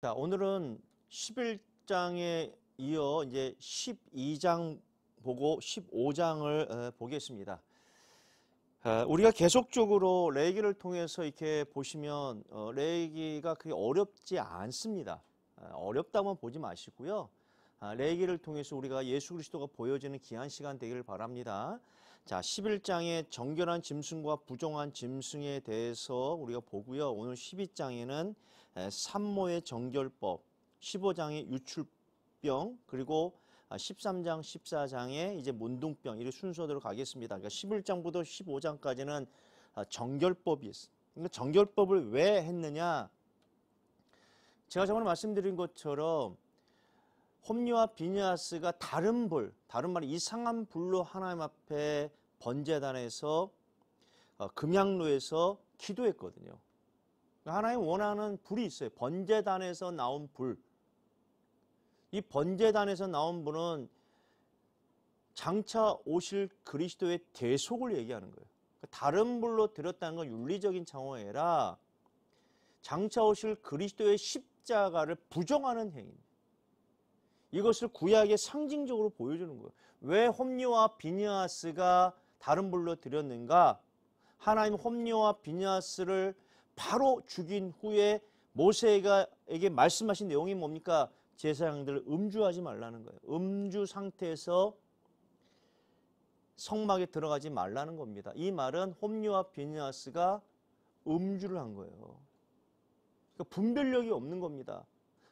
자, 오늘은 11장에 이어 이제 12장 보고 15장을 어, 보겠습니다. 어, 우리가 계속적으로 레기를 통해서 이렇게 보시면 어, 레기가 그게 어렵지 않습니다. 어렵다만 보지 마시고요. 아, 레기를 통해서 우리가 예수 그리스도가 보여지는 귀한 시간 되기를 바랍니다. 자, 11장에 정결한 짐승과 부정한 짐승에 대해서 우리가 보고요. 오늘 12장에는 산모의 정결법, 15장의 유출병, 그리고 13장, 아, 14장에 이제 몬둥병 이런 순서대로 가겠습니다. 그러니까 11장부터 15장까지는 아, 정결법이 있습니다. 그러니까 정결법을 왜 했느냐? 제가 저번에 말씀드린 것처럼 홈리와 비니아스가 다른 불, 다른 말 이상한 불로 하나님 앞에 번제단에서 어, 금양로에서 기도했거든요. 하나님 원하는 불이 있어요. 번제단에서 나온 불. 이 번제단에서 나온 불은 장차 오실 그리스도의 대속을 얘기하는 거예요. 그러니까 다른 불로 들었다는건 윤리적인 장어애라 장차 오실 그리스도의 십자가를 부정하는 행위입니다. 이것을 구약의 상징적으로 보여주는 거예요. 왜 홈리와 비니아스가 다른 불로 드렸는가? 하나님 홈리와 비니아스를 바로 죽인 후에 모세가에게 말씀하신 내용이 뭡니까? 제사장들 음주하지 말라는 거예요. 음주 상태에서 성막에 들어가지 말라는 겁니다. 이 말은 홈리와 비니아스가 음주를 한 거예요. 그러니까 분별력이 없는 겁니다.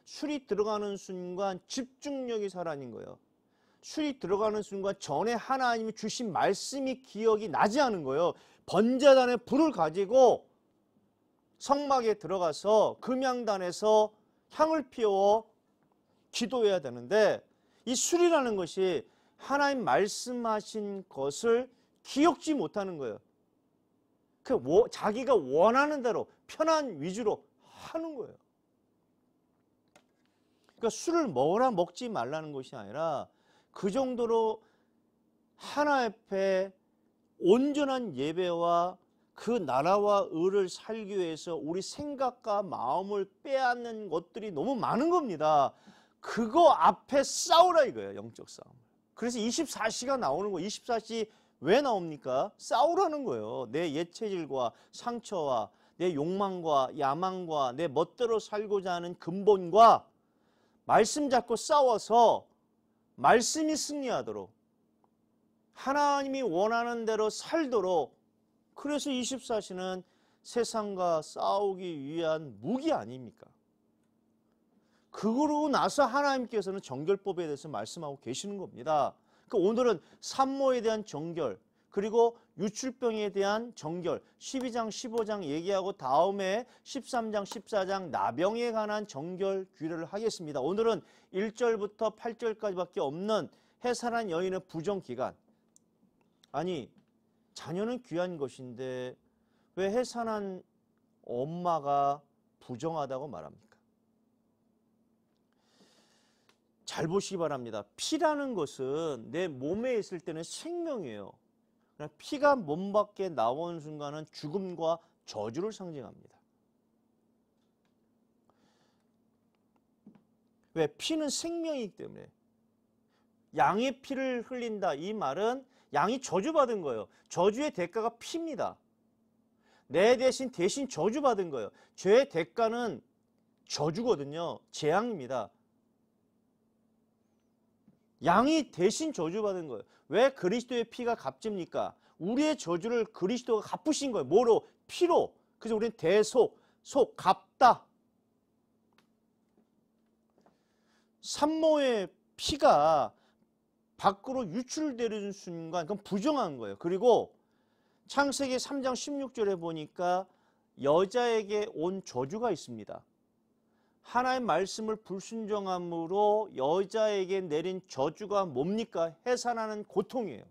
술이 들어가는 순간 집중력이 사아난 거예요. 술이 들어가는 순간 전에 하나님이 주신 말씀이 기억이 나지 않은 거예요. 번제단에 불을 가지고 성막에 들어가서 금양단에서 향을 피워 기도해야 되는데 이 술이라는 것이 하나님 말씀하신 것을 기억지 못하는 거예요. 그 자기가 원하는 대로 편한 위주로 하는 거예요. 그러니까 술을 먹으라 먹지 말라는 것이 아니라 그 정도로 하나 의 앞에 온전한 예배와 그 나라와 을을 살기 위해서 우리 생각과 마음을 빼앗는 것들이 너무 많은 겁니다. 그거 앞에 싸우라 이거예요. 영적 싸움. 그래서 24시가 나오는 거. 24시 왜 나옵니까? 싸우라는 거예요. 내 예체질과 상처와 내 욕망과 야망과 내 멋대로 살고자 하는 근본과 말씀 잡고 싸워서 말씀이 승리하도록 하나님이 원하는 대로 살도록 그래서 24시는 세상과 싸우기 위한 무기 아닙니까? 그러고 나서 하나님께서는 정결법에 대해서 말씀하고 계시는 겁니다. 그러니까 오늘은 산모에 대한 정결, 그리고 유출병에 대한 정결 12장 15장 얘기하고 다음에 13장 14장 나병에 관한 정결 규례를 하겠습니다. 오늘은 1절부터 8절까지밖에 없는 해산한 여인의 부정기간 아니 자녀는 귀한 것인데 왜 해산한 엄마가 부정하다고 말합니까? 잘 보시기 바랍니다. 피라는 것은 내 몸에 있을 때는 생명이에요. 피가 몸 밖에 나온 순간은 죽음과 저주를 상징합니다. 왜? 피는 생명이기 때문에. 양의 피를 흘린다. 이 말은 양이 저주받은 거예요. 저주의 대가가 피입니다. 내 대신 대신 저주받은 거예요. 죄의 대가는 저주거든요. 재앙입니다. 양이 대신 저주받은 거예요. 왜 그리스도의 피가 값집니까? 우리의 저주를 그리스도가 갚으신 거예요. 뭐로? 피로. 그래서 우리는 대소, 소, 갚다. 산모의 피가 밖으로 유출되는 순간 그건 부정한 거예요. 그리고 창세기 3장 16절에 보니까 여자에게 온 저주가 있습니다. 하나의 말씀을 불순종함으로 여자에게 내린 저주가 뭡니까? 해산하는 고통이에요.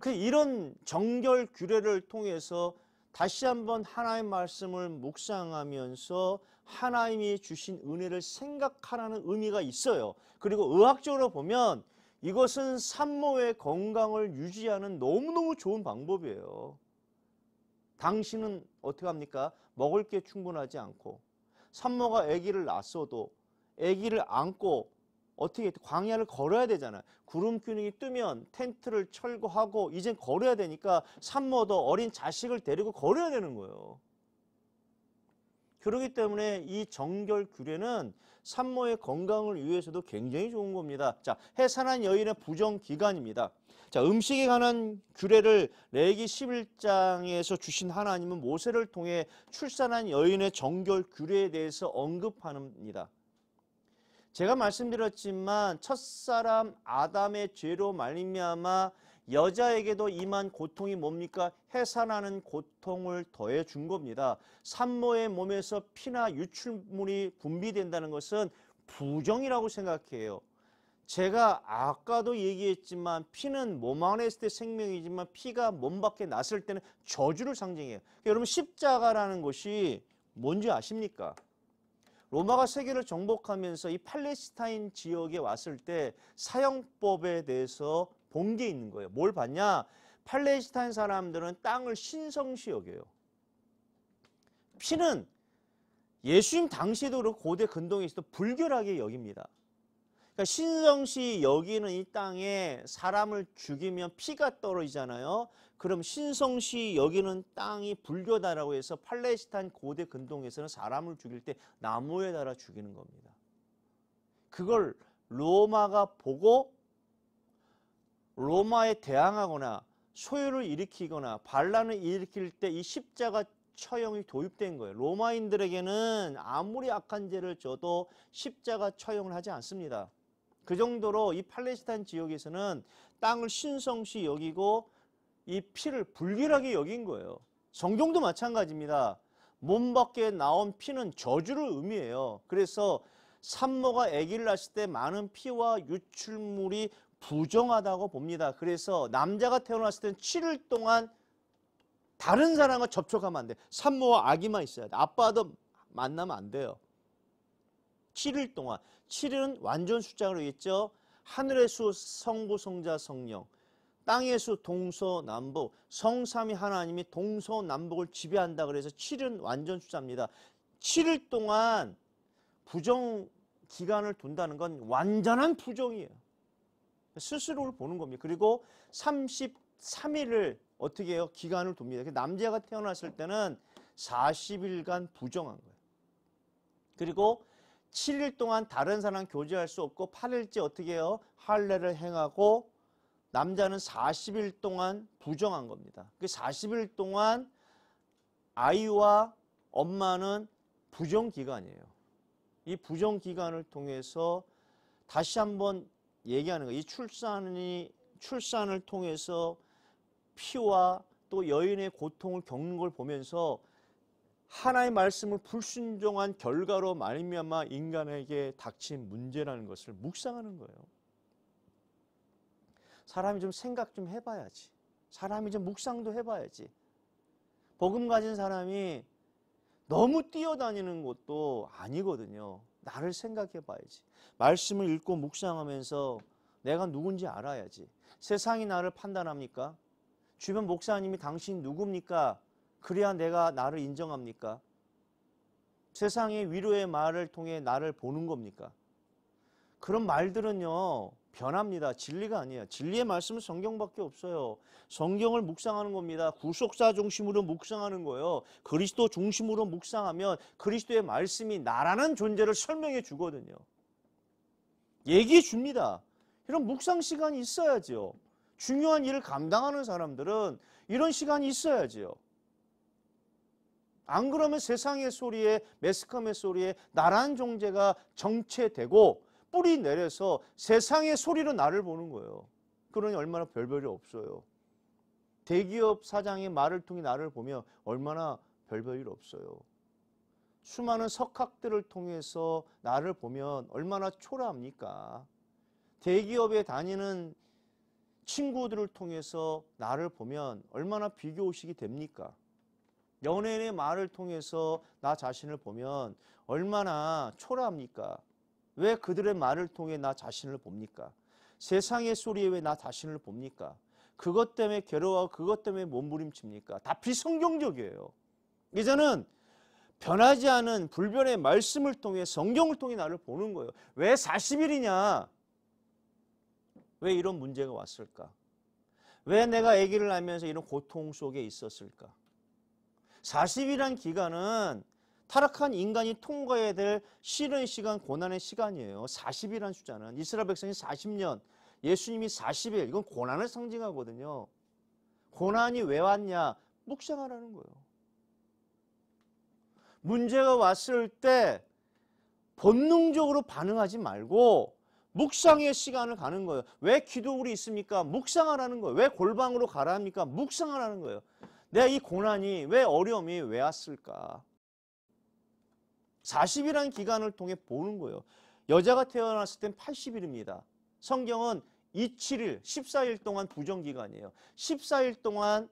그 이런 정결 규례를 통해서 다시 한번 하나의 말씀을 묵상하면서 하나님이 주신 은혜를 생각하라는 의미가 있어요. 그리고 의학적으로 보면 이것은 산모의 건강을 유지하는 너무너무 좋은 방법이에요. 당신은 어떻게 합니까? 먹을 게 충분하지 않고 산모가 아기를 낳았어도 아기를 안고 어떻게 광야를 걸어야 되잖아요. 구름 기능이 뜨면 텐트를 철거하고 이젠 걸어야 되니까 산모도 어린 자식을 데리고 걸어야 되는 거예요. 그렇기 때문에 이 정결 규례는 산모의 건강을 위해서도 굉장히 좋은 겁니다. 자, 해산한 여인의 부정 기간입니다. 자, 음식에 관한 규례를 레기 11장에서 주신 하나님은 모세를 통해 출산한 여인의 정결 규례에 대해서 언급합니다. 제가 말씀드렸지만 첫사람 아담의 죄로 말미암아 여자에게도 임한 고통이 뭡니까? 해산하는 고통을 더해 준 겁니다. 산모의 몸에서 피나 유출물이 분비된다는 것은 부정이라고 생각해요. 제가 아까도 얘기했지만 피는 몸 안에 있을 때 생명이지만 피가 몸 밖에 났을 때는 저주를 상징해요. 그러니까 여러분 십자가라는 것이 뭔지 아십니까? 로마가 세계를 정복하면서 이 팔레스타인 지역에 왔을 때 사형법에 대해서 본 게 있는 거예요. 뭘 봤냐? 팔레스타인 사람들은 땅을 신성시 여겨요. 피는 예수님 당시에도 고대 근동에 있도 불결하게 여깁니다. 그러니까 신성시 여기는 이 땅에 사람을 죽이면 피가 떨어지잖아요. 그럼 신성시 여기는 땅이 불교다라고 해서 팔레스타인 고대 근동에서는 사람을 죽일 때 나무에 달아 죽이는 겁니다. 그걸 로마가 보고 로마에 대항하거나 소요를 일으키거나 반란을 일으킬 때 이 십자가 처형이 도입된 거예요. 로마인들에게는 아무리 악한 죄를 져도 십자가 처형을 하지 않습니다. 그 정도로 이 팔레스타인 지역에서는 땅을 신성시 여기고 이 피를 불길하게 여긴 거예요. 성경도 마찬가지입니다. 몸 밖에 나온 피는 저주를 의미해요. 그래서 산모가 아기를 낳았을 때 많은 피와 유출물이 부정하다고 봅니다. 그래서 남자가 태어났을 때는 7일 동안 다른 사람과 접촉하면 안 돼. 산모와 아기만 있어야 돼. 아빠도 만나면 안 돼요. 7일 동안 7은 완전 숫자로 있죠. 하늘의 수 성부 성자 성령 땅의 수 동서남북 성삼위 하나님이 동서남북을 지배한다 그래서 7은 완전 숫자입니다. 7일 동안 부정 기간을 둔다는 건 완전한 부정이에요. 스스로를 보는 겁니다. 그리고 33일을 어떻게 해요? 기간을 둡니다. 남자가 태어났을 때는 40일간 부정한 거예요. 그리고 7일 동안 다른 사람 교제할 수 없고 8일째 어떻게 해요? 할례를 행하고 남자는 40일 동안 부정한 겁니다. 그 40일 동안 아이와 엄마는 부정 기간이에요. 이 부정 기간을 통해서 다시 한번 얘기하는 거예요. 이 출산이 출산을 통해서 피와 또 여인의 고통을 겪는 걸 보면서 하나의 말씀을 불순종한 결과로 말미암아 인간에게 닥친 문제라는 것을 묵상하는 거예요. 사람이 좀 생각 좀 해봐야지. 사람이 좀 묵상도 해봐야지. 복음 가진 사람이 너무 뛰어다니는 것도 아니거든요. 나를 생각해 봐야지. 말씀을 읽고 묵상하면서 내가 누군지 알아야지. 세상이 나를 판단합니까? 주변 목사님이 당신 누굽니까? 그래야 내가 나를 인정합니까? 세상의 위로의 말을 통해 나를 보는 겁니까? 그런 말들은요, 변합니다. 진리가 아니에요. 진리의 말씀은 성경밖에 없어요. 성경을 묵상하는 겁니다. 구속사 중심으로 묵상하는 거예요. 그리스도 중심으로 묵상하면 그리스도의 말씀이 나라는 존재를 설명해 주거든요. 얘기해 줍니다. 이런 묵상 시간이 있어야지요. 중요한 일을 감당하는 사람들은 이런 시간이 있어야지요. 안 그러면 세상의 소리에 매스컴의 소리에 나란 종재가 정체되고 뿌리 내려서 세상의 소리로 나를 보는 거예요. 그러니 얼마나 별별이 없어요. 대기업 사장의 말을 통해 나를 보면 얼마나 별별일 없어요. 수많은 석학들을 통해서 나를 보면 얼마나 초라합니까? 대기업에 다니는 친구들을 통해서 나를 보면 얼마나 비교의식이 됩니까? 연예인의 말을 통해서 나 자신을 보면 얼마나 초라합니까? 왜 그들의 말을 통해 나 자신을 봅니까? 세상의 소리에 왜 나 자신을 봅니까? 그것 때문에 괴로워하고 그것 때문에 몸부림칩니까? 다 비성경적이에요. 이제는 변하지 않은 불변의 말씀을 통해 성경을 통해 나를 보는 거예요. 왜 40일이냐? 왜 이런 문제가 왔을까? 왜 내가 아기를 낳으면서 이런 고통 속에 있었을까? 40이란 기간은 타락한 인간이 통과해야 될 싫은 시간, 고난의 시간이에요. 40이란 숫자는 이스라엘 백성이 40년, 예수님이 40일. 이건 고난을 상징하거든요. 고난이 왜 왔냐? 묵상하라는 거예요. 문제가 왔을 때 본능적으로 반응하지 말고 묵상의 시간을 가는 거예요. 왜 기도울이 있습니까? 묵상하라는 거예요. 왜 골방으로 가라 합니까? 묵상하라는 거예요. 내가 이 고난이 왜 어려움이 왜 왔을까? 40이라는 기간을 통해 보는 거예요. 여자가 태어났을 땐 80일입니다. 성경은 27일, 14일 동안 부정기간이에요. 14일 동안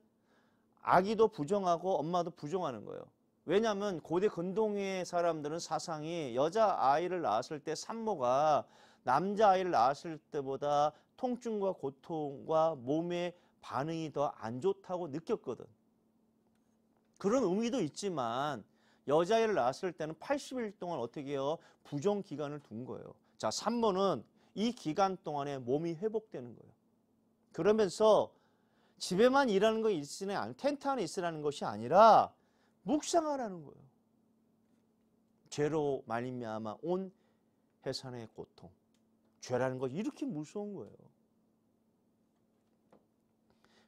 아기도 부정하고 엄마도 부정하는 거예요. 왜냐하면 고대 근동의 사람들은 사상이 여자아이를 낳았을 때 산모가 남자아이를 낳았을 때보다 통증과 고통과 몸의 반응이 더 안 좋다고 느꼈거든. 그런 의미도 있지만 여자애를 낳았을 때는 80일 동안 어떻게 해요? 부정 기간을 둔 거예요. 자, 3번은 이 기간 동안에 몸이 회복되는 거예요. 그러면서 집에만 일하는 거 있으니 텐트 안에 있으라는 것이 아니라 묵상하라는 거예요. 죄로 말미암아 온 해산의 고통. 죄라는 것 이렇게 무서운 거예요.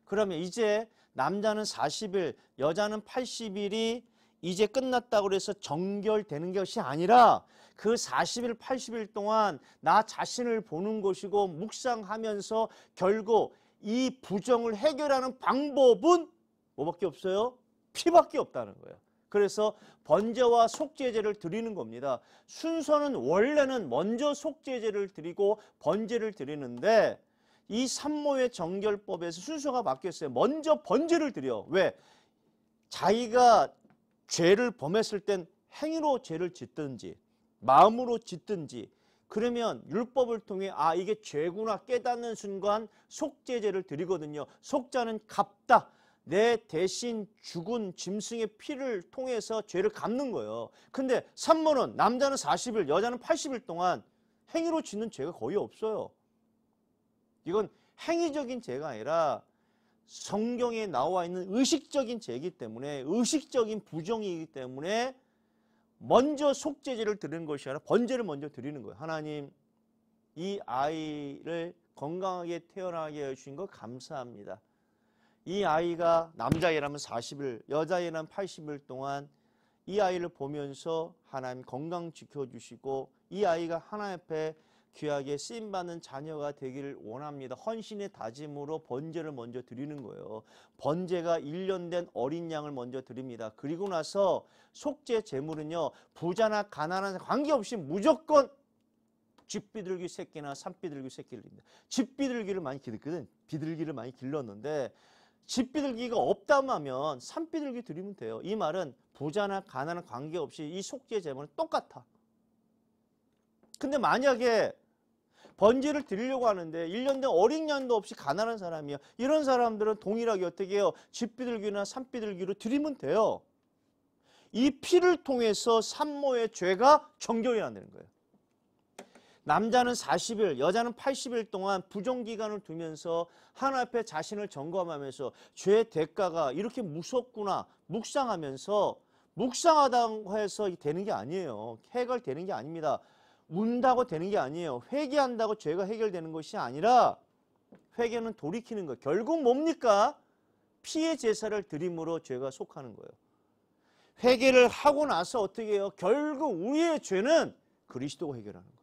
그러면 이제 남자는 40일, 여자는 80일이 이제 끝났다고 해서 정결되는 것이 아니라 그 40일, 80일 동안 나 자신을 보는 것이고 묵상하면서 결국 이 부정을 해결하는 방법은 뭐밖에 없어요? 피밖에 없다는 거예요. 그래서 번제와 속죄제를 드리는 겁니다. 순서는 원래는 먼저 속죄제를 드리고 번제를 드리는데 이 산모의 정결법에서 순서가 바뀌었어요. 먼저 번제를 드려. 왜? 자기가 죄를 범했을 땐 행위로 죄를 짓든지 마음으로 짓든지 그러면 율법을 통해 아 이게 죄구나 깨닫는 순간 속죄제를 드리거든요. 속자는 갚다. 내 대신 죽은 짐승의 피를 통해서 죄를 갚는 거예요. 근데 산모는 남자는 40일, 여자는 80일 동안 행위로 짓는 죄가 거의 없어요. 이건 행위적인 죄가 아니라 성경에 나와 있는 의식적인 죄이기 때문에 의식적인 부정이기 때문에 먼저 속죄제를 드리는 것이 아니라 번제를 먼저 드리는 거예요. 하나님 이 아이를 건강하게 태어나게 해주신 거 감사합니다. 이 아이가 남자애라면 40일, 여자애라면 80일 동안 이 아이를 보면서 하나님 건강 지켜주시고 이 아이가 하나님 앞에 귀하게 쓰임 받는 자녀가 되기를 원합니다. 헌신의 다짐으로 번제를 먼저 드리는 거예요. 번제가 1년 된 어린 양을 먼저 드립니다. 그리고 나서 속죄 제물은요. 부자나 가난한 관계없이 무조건 집비둘기 새끼나 산비둘기 새끼를 드립니다. 집비둘기를 많이 기르거든. 비둘기를 많이 길렀는데 집비둘기가 없다면 산비둘기 드리면 돼요. 이 말은 부자나 가난한 관계없이 이 속죄 제물은 똑같아. 근데 만약에 번제를 드리려고 하는데 1년 된 어린 년도 없이 가난한 사람이야. 이런 사람들은 동일하게 어떻게 해요? 집비들기나산비들기로 드리면 돼요. 이 피를 통해서 산모의 죄가 정결이 안 되는 거예요. 남자는 40일, 여자는 80일 동안 부정기간을 두면서 하나 앞에 자신을 점검하면서 죄의 대가가 이렇게 무섭구나 묵상하면서 묵상하다고 해서 되는 게 아니에요. 해결되는 게 아닙니다. 운다고 되는 게 아니에요. 회개한다고 죄가 해결되는 것이 아니라 회개는 돌이키는 거예요. 결국 뭡니까? 피해 제사를 드림으로 죄가 속하는 거예요. 회개를 하고 나서 어떻게 해요? 결국 우리의 죄는 그리스도가 해결하는 거예요.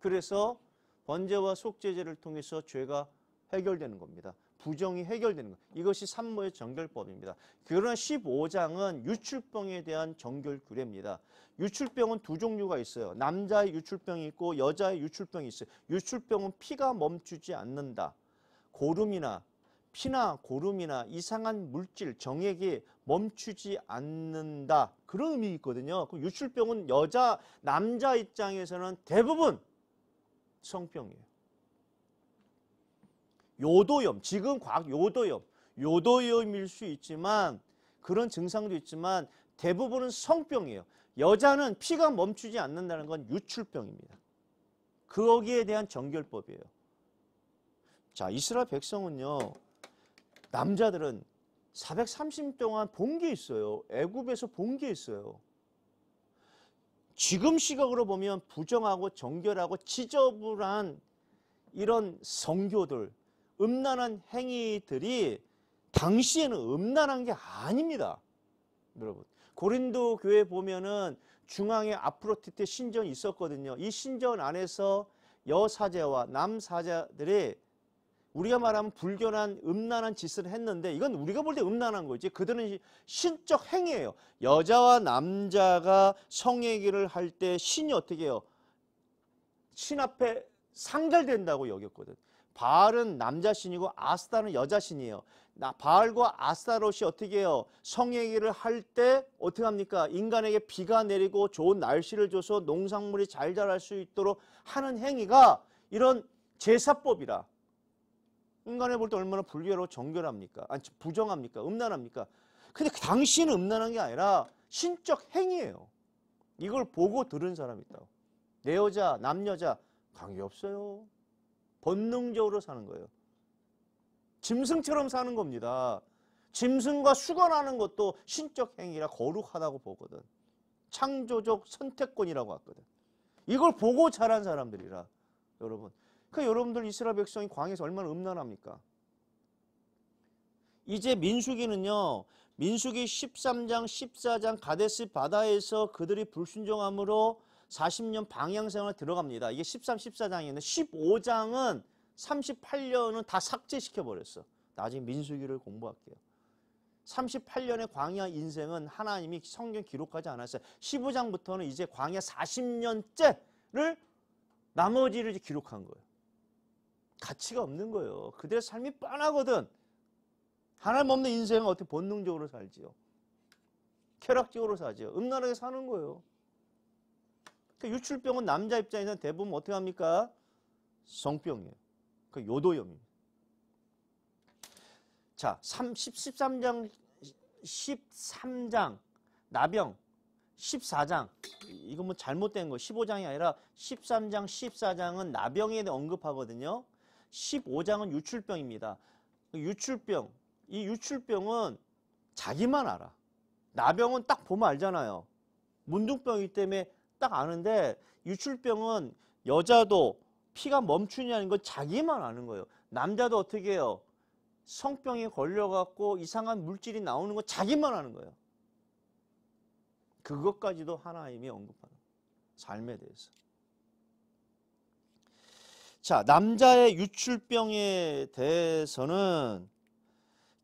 그래서 번제와 속죄제를 통해서 죄가 해결되는 겁니다. 부정이 해결되는 것. 이것이 산모의 정결법입니다. 그러나 15장은 유출병에 대한 정결 규례입니다. 유출병은 두 종류가 있어요. 남자의 유출병이 있고 여자의 유출병이 있어요. 유출병은 피가 멈추지 않는다. 고름이나 피나 고름이나 이상한 물질, 정액이 멈추지 않는다. 그런 의미 있거든요. 그 유출병은 여자, 남자 입장에서는 대부분 성병이에요. 요도염, 지금 과학 요도염. 요도염일 수 있지만 그런 증상도 있지만 대부분은 성병이에요. 여자는 피가 멈추지 않는다는 건 유출병입니다. 거기에 대한 정결법이에요. 자, 이스라엘 백성은요. 남자들은 4 3 0 동안 본 게 있어요. 애굽에서 본 게 있어요. 지금 시각으로 보면 부정하고 정결하고 지저분한 이런 성교들, 음란한 행위들이 당시에는 음란한 게 아닙니다. 여러분. 고린도 교회 보면은 중앙에 아프로티테 신전이 있었거든요. 이 신전 안에서 여사제와 남사제들이 우리가 말하면 불결한 음란한 짓을 했는데 이건 우리가 볼 때 음란한 거지 그들은 신적 행위예요. 여자와 남자가 성얘기를 할 때 신이 어떻게 해요? 신 앞에 상달된다고 여겼거든. 바알은 남자 신이고 아스다는 여자 신이에요. 나 바알과 아스타롯이 어떻게 해요? 성행위를 할 때 어떻게 합니까? 인간에게 비가 내리고 좋은 날씨를 줘서 농산물이 잘 자랄 수 있도록 하는 행위가 이런 제사법이라 인간에 볼때 얼마나 불교로 정결합니까? 아니 부정합니까? 음란합니까? 근데 그 당시는 음란한 게 아니라 신적 행위예요. 이걸 보고 들은 사람이 있다고. 내 여자, 남 여자 관계 없어요. 본능적으로 사는 거예요. 짐승처럼 사는 겁니다. 짐승과 수건하는 것도 신적 행위라 거룩하다고 보거든. 창조적 선택권이라고 하거든. 이걸 보고 자란 사람들이라 여러분. 그 여러분들 이스라엘 백성이 광에서 얼마나 음란합니까? 이제 민수기는요. 민수기 13장 14장 가데스 바다에서 그들이 불순종함으로 40년 방향생활 들어갑니다. 이게 13, 14장이었는데 15장은 38년은 다 삭제시켜버렸어. 나중에 민수기를 공부할게요. 38년의 광야 인생은 하나님이 성경 기록하지 않았어요. 15장부터는 이제 광야 40년째를 나머지를 기록한 거예요. 가치가 없는 거예요. 그들의 삶이 뻔하거든. 하나님 없는 인생은 어떻게 본능적으로 살지요. 쾌락적으로 사지요. 음란하게 사는 거예요. 그 유출병은 남자 입장에서는 대부분 어떻게 합니까? 성병이에요. 그 요도염입니다. 자, 3, 13장 13장 나병 14장 이건 뭐 잘못된 거 15장이 아니라 13장 14장은 나병에 대해 언급하거든요. 15장은 유출병입니다. 그 유출병 이 유출병은 자기만 알아. 나병은 딱 보면 알잖아요. 문둥병이기 때문에 딱 아는데 유출병은 여자도 피가 멈추냐는 건 자기만 아는 거예요. 남자도 어떻게 해요? 성병에 걸려갖고 이상한 물질이 나오는 거 자기만 아는 거예요. 그것까지도 하나님이 언급하는 삶에 대해서. 자, 남자의 유출병에 대해서는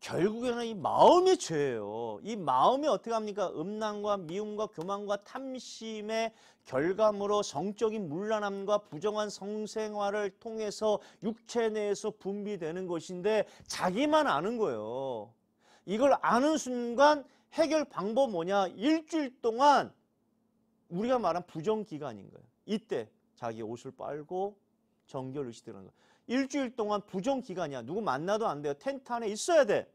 결국에는 이 마음의 죄예요. 이 마음이 어떻게 합니까? 음란과 미움과 교만과 탐심의 결과물로 성적인 물란함과 부정한 성생활을 통해서 육체 내에서 분비되는 것인데 자기만 아는 거예요. 이걸 아는 순간 해결 방법 뭐냐? 일주일 동안 우리가 말한 부정 기간인 거예요. 이때 자기 옷을 빨고 정결을 시들는 거예요. 일주일 동안 부정 기간이야. 누구 만나도 안 돼요. 텐트 안에 있어야 돼.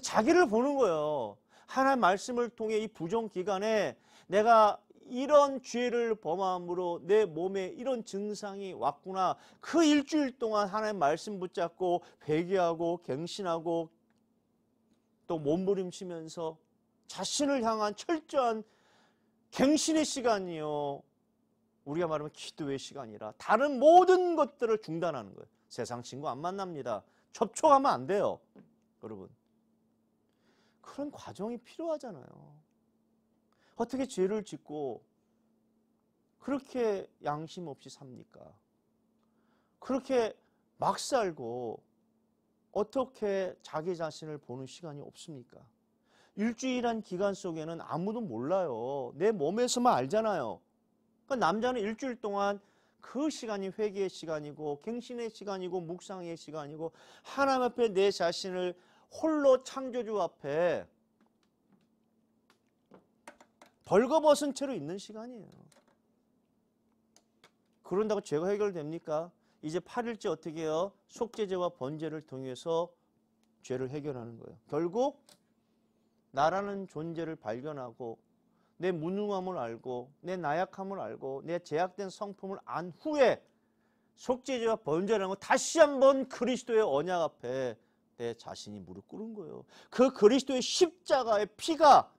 자기를 보는 거예요. 하나님 말씀을 통해 이 부정 기간에 내가 이런 죄를 범함으로 내 몸에 이런 증상이 왔구나. 그 일주일 동안 하나님 말씀 붙잡고 회개하고 갱신하고 또 몸부림치면서 자신을 향한 철저한 갱신의 시간이요. 우리가 말하면 기도의 시간이라 다른 모든 것들을 중단하는 거예요. 세상 친구 안 만납니다. 접촉하면 안 돼요. 여러분. 그런 과정이 필요하잖아요. 어떻게 죄를 짓고 그렇게 양심 없이 삽니까? 그렇게 막 살고 어떻게 자기 자신을 보는 시간이 없습니까? 일주일한 기간 속에는 아무도 몰라요. 내 몸에서만 알잖아요. 그러니까 남자는 일주일 동안 그 시간이 회개의 시간이고 갱신의 시간이고 묵상의 시간이고 하나님 앞에 내 자신을 홀로 창조주 앞에 벌거벗은 채로 있는 시간이에요. 그런다고 죄가 해결됩니까? 이제 8일째 어떻게 해요? 속죄제와 번제를 통해서 죄를 해결하는 거예요. 결국 나라는 존재를 발견하고 내 무능함을 알고 내 나약함을 알고 내 제약된 성품을 안 후에 속죄제와 번제라는 거 다시 한번 그리스도의 언약 앞에 내 자신이 무릎 꿇은 거예요. 그 그리스도의 십자가의 피가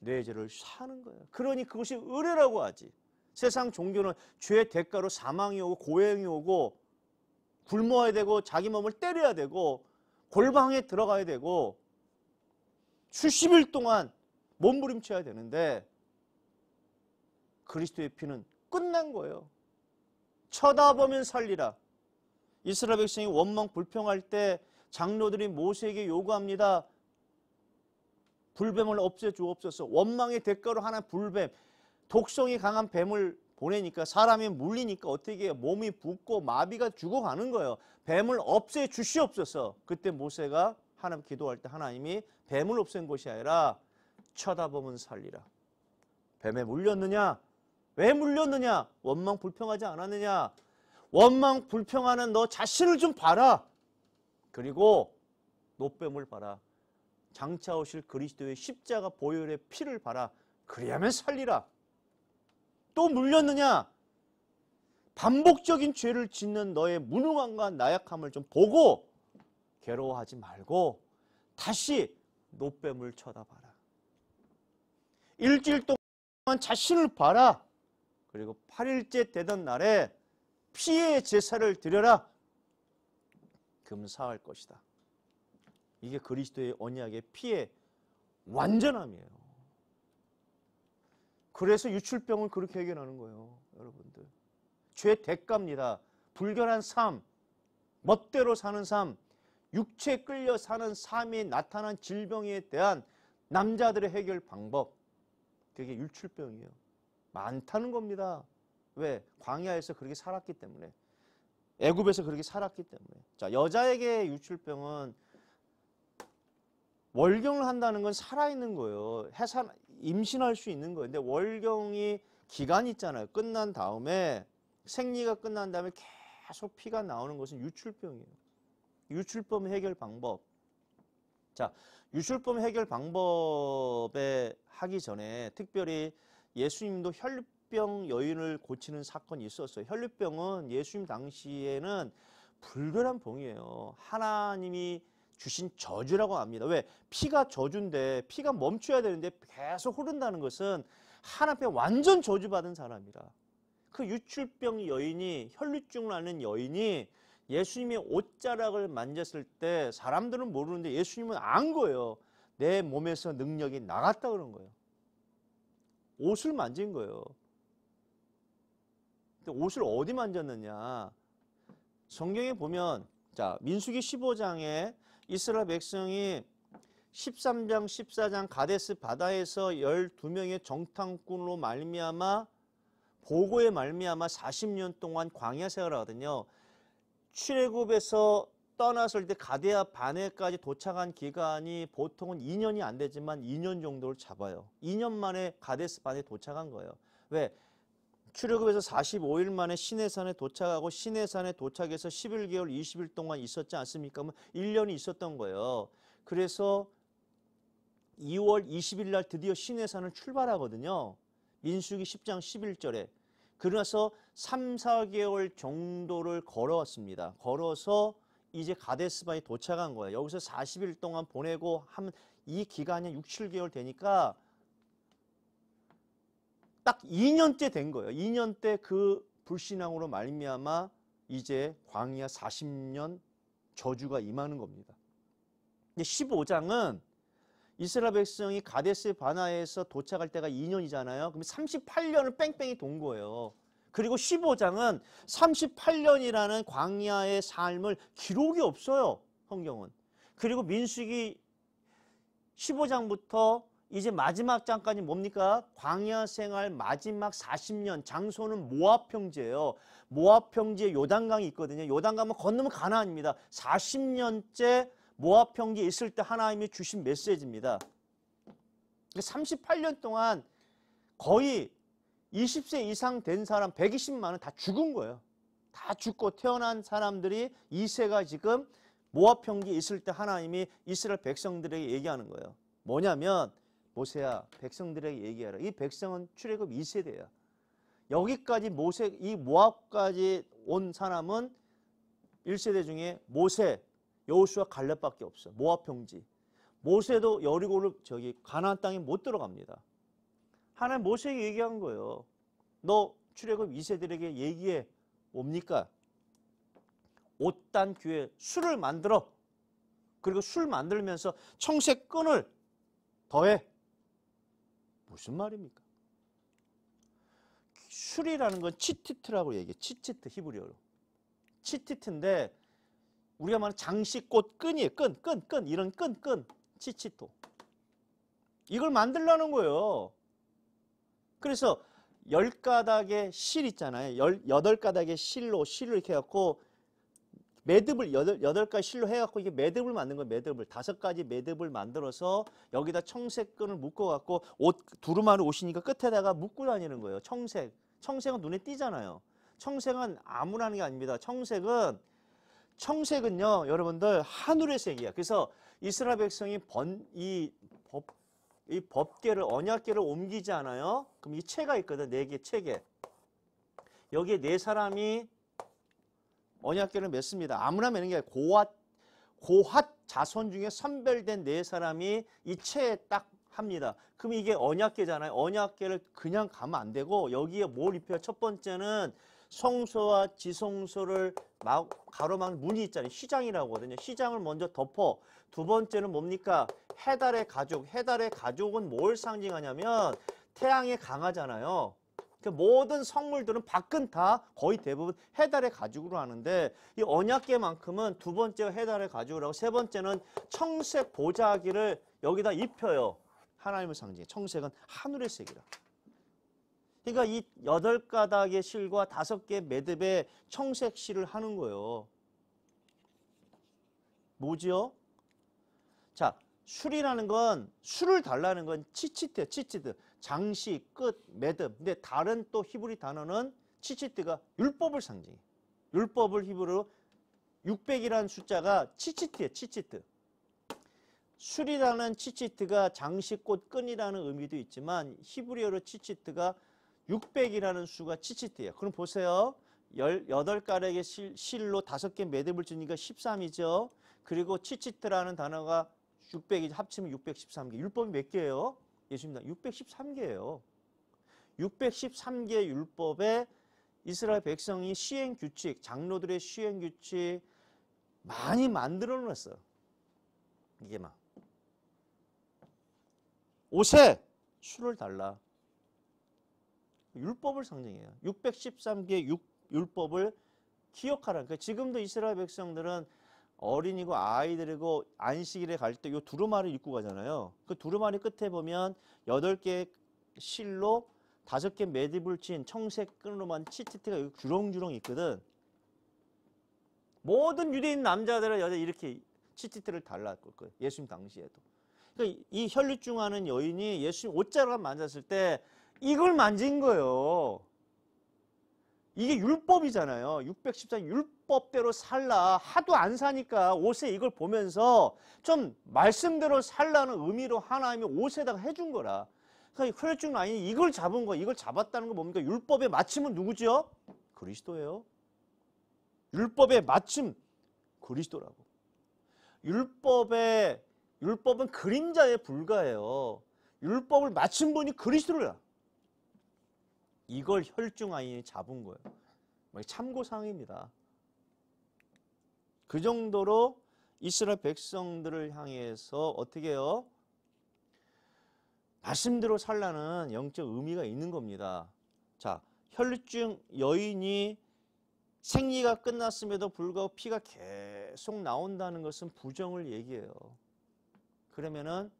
내 죄를 사는 거예요. 그러니 그것이 의뢰라고 하지. 세상 종교는 죄의 대가로 사망이 오고 고행이 오고 굶어야 되고 자기 몸을 때려야 되고 골방에 들어가야 되고 수십 일 동안 몸부림쳐야 되는데 그리스도의 피는 끝난 거예요. 쳐다보면 살리라. 이스라엘 백성이 원망 불평할 때 장로들이 모세에게 요구합니다. 불뱀을 없애주옵소서. 원망의 대가로 하나 불뱀, 독성이 강한 뱀을 보내니까 사람이 물리니까 어떻게 몸이 붓고 마비가 죽어가는 거예요. 뱀을 없애 주시옵소서. 그때 모세가 하나님 기도할 때 하나님이 뱀을 없앤 것이 아니라 쳐다보면 살리라. 뱀에 물렸느냐? 왜 물렸느냐? 원망 불평하지 않았느냐? 원망 불평하는 너 자신을 좀 봐라. 그리고 노뱀을 봐라. 장차 오실 그리스도의 십자가 보혈의 피를 봐라. 그리하면 살리라. 또 물렸느냐? 반복적인 죄를 짓는 너의 무능함과 나약함을 좀 보고 괴로워하지 말고 다시 노뱀을 쳐다봐라. 일주일 동안 자신을 봐라. 그리고 8일째 되던 날에 피의 제사를 드려라. 금사할 것이다. 이게 그리스도의 언약의 피의 완전함이에요. 그래서 유출병을 그렇게 해결하는 거예요, 여러분들. 죄 대가입니다. 불결한 삶, 멋대로 사는 삶, 육체 끌려 사는 삶이 나타난 질병에 대한 남자들의 해결 방법. 그게 율출병이에요. 많다는 겁니다. 왜? 광야에서 그렇게 살았기 때문에. 애굽에서 그렇게 살았기 때문에. 자, 여자에게 유출병은 월경을 한다는 건 살아있는 거예요. 해산, 임신할 수 있는 거예요. 근데 월경이 기간이 있잖아요. 끝난 다음에 생리가 끝난 다음에 계속 피가 나오는 것은 유출병이에요. 유출병 해결 방법. 자, 유출병 해결 방법에 하기 전에 특별히 예수님도 혈 혈류병 여인을 고치는 사건이 있었어요. 혈류병은 예수님 당시에는 불결한 병이에요. 하나님이 주신 저주라고 합니다. 왜? 피가 저주인데 피가 멈춰야 되는데 계속 흐른다는 것은 하나님께 완전 저주받은 사람이라. 그 유출병 여인이 혈류증을 는 여인이 예수님의 옷자락을 만졌을 때 사람들은 모르는데 예수님은 안 거예요. 내 몸에서 능력이 나갔다 그런 거예요. 옷을 만진 거예요. 근데 옷을 어디 만졌느냐? 성경에 보면 자 민수기 15장에 이스라엘 백성이 13장 14장 가데스 바다에서 12명의 정탐꾼으로 말미암아 보고의 말미암아 40년 동안 광야 생활을 하거든요. 출애굽에서 떠났을 때 가데아 반해까지 도착한 기간이 보통은 2년이 안 되지만 2년 정도를 잡아요. 2년 만에 가데스 반에 도착한 거예요. 왜? 출애굽에서 45일 만에 시내산에 도착하고 시내산에 도착해서 11개월 20일 동안 있었지 않습니까? 1년이 뭐 있었던 거예요. 그래서 2월 20일 날 드디어 시내산을 출발하거든요. 민수기 10장 11절에. 그러나서 3, 4개월 정도를 걸어왔습니다. 걸어서 이제 가데스바에 도착한 거예요. 여기서 40일 동안 보내고 하면 이 기간이 6, 7개월 되니까 딱 2년째 된 거예요. 2년 때 그 불신앙으로 말미암아 이제 광야 40년 저주가 임하는 겁니다. 15장은 이스라엘 백성이 가데스 바나에서 도착할 때가 2년이잖아요. 그럼 38년을 뺑뺑이 돈 거예요. 그리고 15장은 38년이라는 광야의 삶을 기록이 없어요. 성경은. 그리고 민수기 15장부터 이제 마지막 장까지 뭡니까? 광야 생활 마지막 40년 장소는 모압 평지예요. 모압 평지에 요단강이 있거든요. 요단강은 건너면 가나안입니다. 40년째 모압 평지에 있을 때 하나님이 주신 메시지입니다. 38년 동안 거의 20세 이상 된 사람 120만은 다 죽은 거예요. 다 죽고 태어난 사람들이 2세가 지금 모압 평지에 있을 때 하나님이 이스라엘 백성들에게 얘기하는 거예요. 뭐냐면 모세야 백성들에게 얘기하라. 이 백성은 출애굽 2세대야. 여기까지 모세 이 모압까지 온 사람은 1세대 중에 모세, 여호수아 갈렙밖에 없어. 모압 평지. 모세도 여리고를 저기 가나안 땅에 못 들어갑니다. 하나님 모세에게 얘기한 거예요. 너 출애굽 2세들에게 얘기해 뭡니까 옷단 귀에 술을 만들어. 그리고 술 만들면서 청색 끈을 더해. 무슨 말입니까? 술이라는 건 치티트라고 얘기해. 치티트 히브리어로. 치티트인데 우리가 말하는 장식꽃 끈이에요. 끈, 끈, 끈. 이런 끈, 끈. 치치토. 이걸 만들라는 거예요. 그래서 열 가닥의 실 있잖아요. 열, 여덟 가닥의 실로 실을 이렇게 갖고 매듭을 여덟 가지 실로 해갖고 이게 매듭을 만든 거예요. 매듭을 다섯 가지 매듭을 만들어서 여기다 청색끈을 묶어갖고 옷 두루마리 옷이니까 끝에다가 묶고 다니는 거예요. 청색 청색은 눈에 띄잖아요. 청색은 아무나 하는 게 아닙니다. 청색은 청색은요 여러분들 하늘의 색이야. 그래서 이스라엘 백성이 번 이 법 이 법계를 언약계를 옮기지 않아요. 그럼 이체가 있거든 네개체계 여기에 네 사람이 언약계를 맺습니다. 아무나 맺는 게 아니라 고핫, 고핫 자손 중에 선별된 네 사람이 이 체에 딱 합니다. 그럼 이게 언약계잖아요. 언약계를 그냥 가면 안 되고 여기에 뭘 입혀야 첫 번째는 성소와 지성소를 막 가로막는 문이 있잖아요. 시장이라고 하거든요. 시장을 먼저 덮어. 두 번째는 뭡니까? 해달의 가족. 해달의 가족은 뭘 상징하냐면 태양의 강하잖아요. 그 모든 성물들은 밖은 다 거의 대부분 해달의 가죽으로 하는데 이 언약계만큼은 두 번째가 해달의 가죽이라고 세 번째는 청색 보자기를 여기다 입혀요. 하나님을 상징해. 청색은 하늘의 색이라. 그러니까 이 여덟 가닥의 실과 다섯 개의 매듭에 청색 실을 하는 거예요. 뭐지요? 자, 술이라는 건 술을 달라는 건 치치트, 치치트 장시, 끝, 매듭. 근데 다른 또 히브리 단어는 치치트가 율법을 상징해. 율법을 히브리로 600이라는 숫자가 치치트예 치치트. 술이라는 치치트가 장식꽃 끈이라는 의미도 있지만 히브리어로 치치트가 600이라는 수가 치치트예요. 그럼 보세요. 8가락의 실로 5개 매듭을 주니까 13이죠. 그리고 치치트라는 단어가 600이 합치면 613개. 율법이 몇 개예요? 예수입니다. 613개예요. 613개 율법에 이스라엘 백성이 시행 규칙, 장로들의 시행 규칙 많이 만들어 놓았어요 이게 막 옷에 술을 달라. 율법을 상징해요. 613개 율법을 기억하라. 그러니까 지금도 이스라엘 백성들은 어린이고 아이들이고 안식일에 갈 때 이 두루마리를 입고 가잖아요. 그 두루마리 끝에 보면 여덟 개 실로 다섯 개 매듭을친 청색 끈으로만 치트트가 주렁주렁 있거든. 모든 유대인 남자들은 여자 이렇게 치트트를 달랐을 거예요. 예수님 당시에도. 그러니까 이 혈류증하는 여인이 예수님 옷자락 만졌을 때 이걸 만진 거예요. 이게 율법이잖아요. 614 율법대로 살라. 하도 안 사니까 옷에 이걸 보면서 좀 말씀대로 살라는 의미로 하나님이 옷에다가 해준 거라. 그러니까 혈액중 라인이 이걸 잡은 거, 이걸 잡았다는 거 뭡니까? 율법의 마침은 누구죠? 그리스도예요. 율법의 마침 그리스도라고. 율법의 율법은 그림자에 불과해요. 율법을 마친 분이 그리스도라. 이걸 혈중아인이 잡은 거예요. 참고사항입니다. 그 정도로 이스라엘 백성들을 향해서 어떻게 해요? 말씀대로 살라는 영적 의미가 있는 겁니다. 자, 혈중 여인이 생리가 끝났음에도 불구하고 피가 계속 나온다는 것은 부정을 얘기해요. 그러면은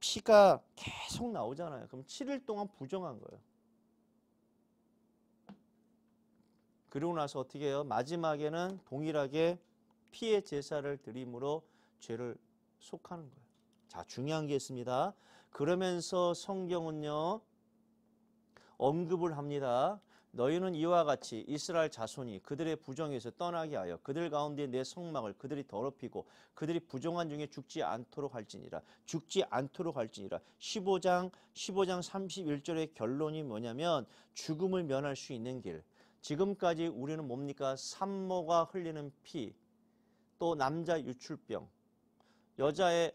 피가 계속 나오잖아요. 그럼 7일 동안 부정한 거예요. 그리고 나서 어떻게 해요? 마지막에는 동일하게 피의 제사를 드림으로 죄를 속하는 거예요. 자, 중요한 게 있습니다. 그러면서 성경은요. 언급을 합니다. 너희는 이와 같이 이스라엘 자손이 그들의 부정에서 떠나게 하여 그들 가운데 내 성막을 그들이 더럽히고 그들이 부정한 중에 죽지 않도록 할지니라 죽지 않도록 할지니라 15장 15장 31절의 결론이 뭐냐면 죽음을 면할 수 있는 길 지금까지 우리는 뭡니까? 산모가 흘리는 피, 또 남자 유출병, 여자의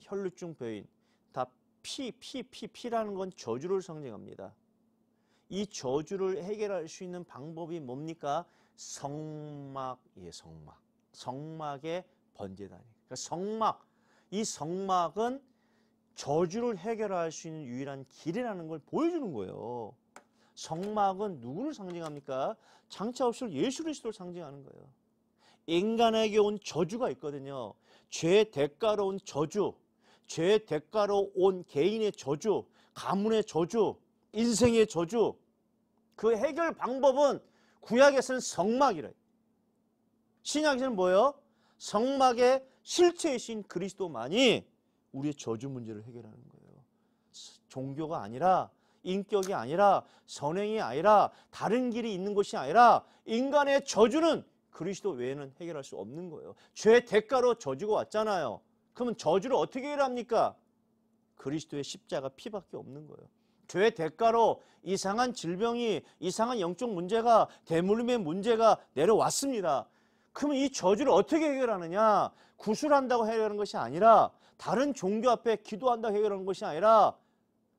혈루증 배인 다 피, 피, 피, 피라는 건 저주를 상징합니다. 이 저주를 해결할 수 있는 방법이 뭡니까? 성막이에요, 예, 성막. 성막의 번제단이. 그러니까 성막. 이 성막은 저주를 해결할 수 있는 유일한 길이라는 걸 보여주는 거예요. 성막은 누구를 상징합니까? 장차 없을 예수 그리스도를 상징하는 거예요. 인간에게 온 저주가 있거든요. 죄 대가로 온 저주, 죄 대가로 온 개인의 저주, 가문의 저주, 인생의 저주. 그 해결 방법은 구약에서는 성막이래. 신약에서는 뭐예요? 성막의 실체이신 그리스도만이 우리의 저주 문제를 해결하는 거예요. 종교가 아니라 인격이 아니라 선행이 아니라 다른 길이 있는 것이 아니라 인간의 저주는 그리스도 외에는 해결할 수 없는 거예요. 죄 대가로 저주가 왔잖아요. 그러면 저주를 어떻게 해결합니까? 그리스도의 십자가 피밖에 없는 거예요. 죄 대가로 이상한 질병이 이상한 영적 문제가 대물림의 문제가 내려왔습니다. 그러이 저주를 어떻게 해결하느냐? 구술한다고 해결하는 것이 아니라 다른 종교 앞에 기도한다고 해결하는 것이 아니라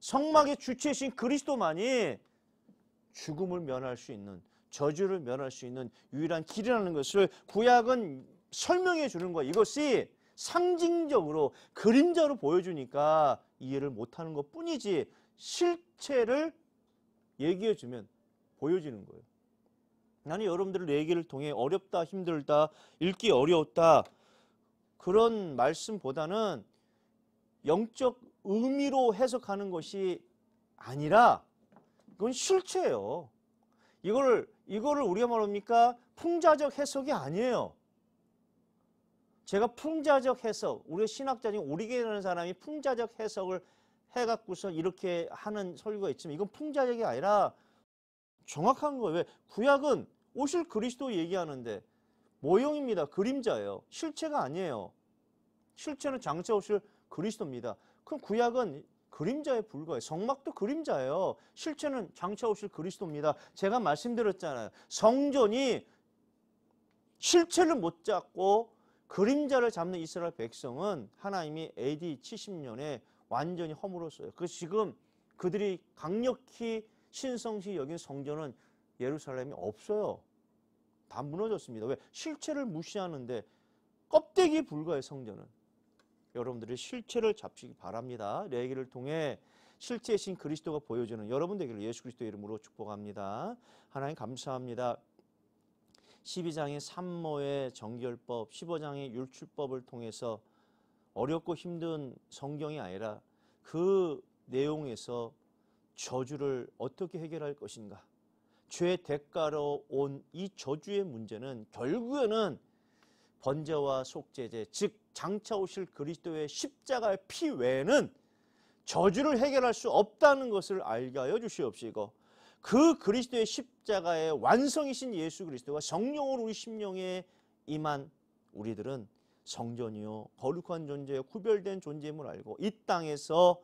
성막의 주체신 그리스도만이 죽음을 면할 수 있는 저주를 면할 수 있는 유일한 길이라는 것을 구약은 설명해 주는 거예요. 이것이 상징적으로 그림자로 보여주니까 이해를 못하는 것 뿐이지 실체를 얘기해 주면 보여지는 거예요. 나는 여러분들 얘기를 통해 어렵다, 힘들다, 읽기 어려웠다 그런 말씀보다는 영적 의미로 해석하는 것이 아니라 이건 실체예요. 이걸 이거를 우리가 말합니까? 풍자적 해석이 아니에요. 제가 풍자적 해석, 우리 신학자 중에 오리게라는 사람이 풍자적 해석을 해갖고서 이렇게 하는 설교가 있지만 이건 풍자적이 아니라 정확한 거예요. 왜? 구약은 오실 그리스도 얘기하는데 모형입니다. 그림자예요. 실체가 아니에요. 실체는 장차 오실 그리스도입니다. 그럼 구약은 그림자에 불과해요. 성막도 그림자예요. 실체는 장차 오실 그리스도입니다. 제가 말씀드렸잖아요. 성전이 실체를 못 잡고 그림자를 잡는 이스라엘 백성은 하나님이 AD 70년에 완전히 허물었어요. 그 지금 그들이 강력히 신성시 여긴 성전은 예루살렘이 없어요. 다 무너졌습니다. 왜? 실체를 무시하는데 껍데기 불과해 성전은. 여러분들이 실체를 잡시기 바랍니다. 레기를 통해 실체이신 그리스도가 보여주는 여러분 되기를 예수 그리스도 이름으로 축복합니다. 하나님 감사합니다. 12장의 산모의 정결법, 15장의 율출법을 통해서 어렵고 힘든 성경이 아니라 그 내용에서 저주를 어떻게 해결할 것인가? 죄 대가로 온 이 저주의 문제는 결국에는 번제와 속죄제, 즉 장차 오실 그리스도의 십자가의 피 외에는 저주를 해결할 수 없다는 것을 알게 하여 주시옵시고 그 그리스도의 십자가의 완성이신 예수 그리스도가 성령으로 우리 심령에 임한 우리들은 성전이요 거룩한 존재요 구별된 존재임을 알고 이 땅에서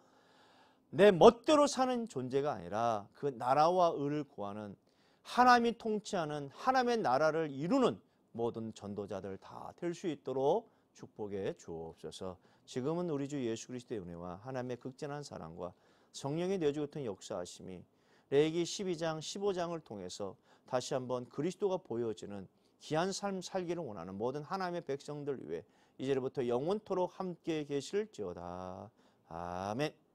내 멋대로 사는 존재가 아니라 그 나라와 을을 구하는 하나님이 통치하는 하나님의 나라를 이루는 모든 전도자들 다 될 수 있도록 축복해 주옵소서. 지금은 우리 주 예수 그리스도의 은혜와 하나님의 극진한 사랑과 성령의 내주 같은 역사하심이 레기 12장 15장을 통해서 다시 한번 그리스도가 보여지는 귀한 삶 살기를 원하는 모든 하나님의 백성들 위해 이제부터 영원토록 함께 계실지어다. 아멘.